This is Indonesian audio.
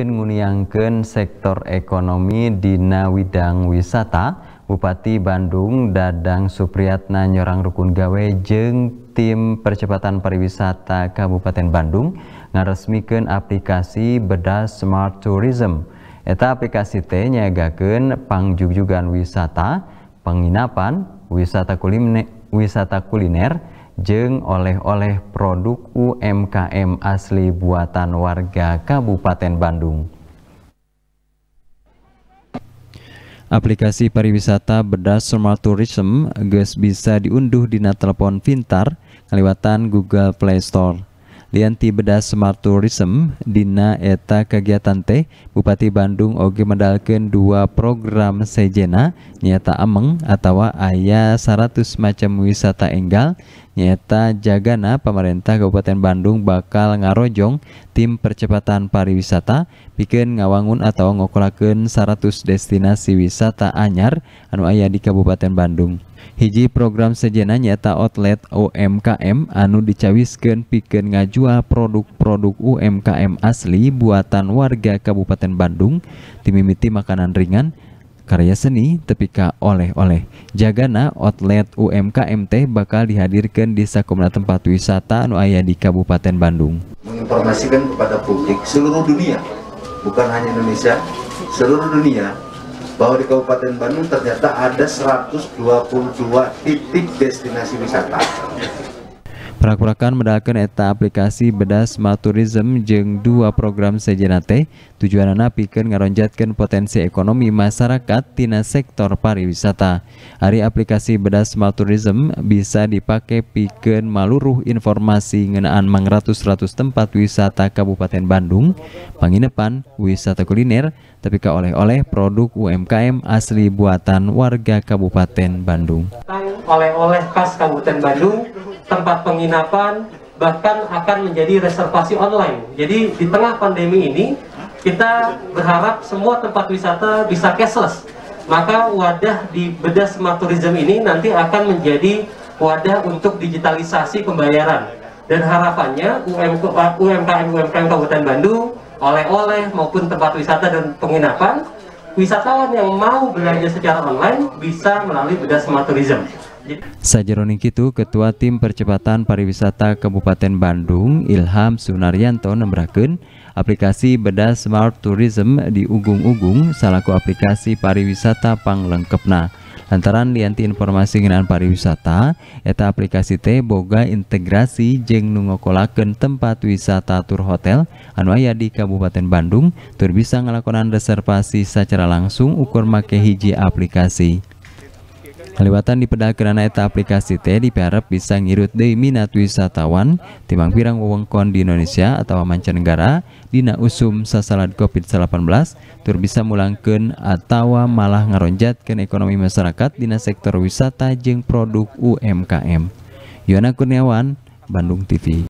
nguniangkan sektor ekonomi di nawidang wisata Bupati Bandung Dadang Supriyatna nyorang rukun gawe jeng tim percepatan pariwisata Kabupaten Bandung ngaresmikan aplikasi Beda Smart Tourism Eta aplikasi T nyagakan pangjujugan wisata penginapan wisata kuliner, wisata kuliner jeng oleh-oleh produk UMKM asli buatan warga Kabupaten Bandung. Aplikasi pariwisata Bedas Smart Tourism geus bisa diunduh di telepon pintar kaliwatan Google Play Store. Lianti Bedas Smart Tourism dina eta kegiatan teh Bupati Bandung oge medalkeun dua program sejena nyata ameng atau ayah 100 macam wisata enggal nyata Jagana pemerintah Kabupaten Bandung bakal ngarojong tim percepatan pariwisata bikin ngawangun atau ngokolaken 100 destinasi wisata anyar anu ayah di Kabupaten Bandung. Hiji program sejena nyata outlet UMKM anu dicawiskan pikir ngajual produk-produk UMKM asli buatan warga Kabupaten Bandung timimiti makanan ringan karya seni, tepika oleh-oleh. Jagana outlet UMKMT bakal dihadirkan di sakumna tempat wisata anu aya di Kabupaten Bandung. Menginformasikan kepada publik seluruh dunia, bukan hanya Indonesia, seluruh dunia bahwa di Kabupaten Bandung ternyata ada 122 titik destinasi wisata Prakurakan perakan eta aplikasi bedas tourism jeng dua program sejenate tujuan anak pikir ngaronjatkeun potensi ekonomi masyarakat tina sektor pariwisata. hari aplikasi bedas tourism bisa dipake pikir maluruh informasi ngenaan mang ratus-ratus tempat wisata Kabupaten Bandung, penginapan wisata kuliner, tapi ke oleh-oleh produk UMKM asli buatan warga Kabupaten Bandung. Oleh-oleh khas Kabupaten Bandung tempat penginapan, bahkan akan menjadi reservasi online. Jadi di tengah pandemi ini, kita berharap semua tempat wisata bisa cashless. Maka wadah di Bedah Smart Tourism ini nanti akan menjadi wadah untuk digitalisasi pembayaran. Dan harapannya UMKM-UMKM Kabupaten Bandung, oleh-oleh maupun tempat wisata dan penginapan, wisatawan yang mau belanja secara online bisa melalui Bedah Smart Tourism. Sajeroni Kitu, Ketua Tim Percepatan Pariwisata Kabupaten Bandung, Ilham Sunaryanto nembrakan aplikasi Beda Smart Tourism di Ugung-Ugung salahku aplikasi pariwisata panglengkepna. Lantaran lianti informasi ngenaan pariwisata, eta aplikasi teh boga integrasi jeng nungokolaken tempat wisata tur hotel anu aya di Kabupaten Bandung tur bisa ngelakonan reservasi secara langsung ukur make hiji aplikasi. Kaliwatan di pedal kerana eta aplikasi teh diharap bisa ngirut deui minat wisatawan timang pirang wewengkon di Indonesia atau mancanegara dina usum sasalad COVID-19 tur bisa mulangkeun atau malah ngaronjatkeun ekonomi masyarakat dina sektor wisata jeng produk UMKM. Yona Kurniawan, Bandung TV.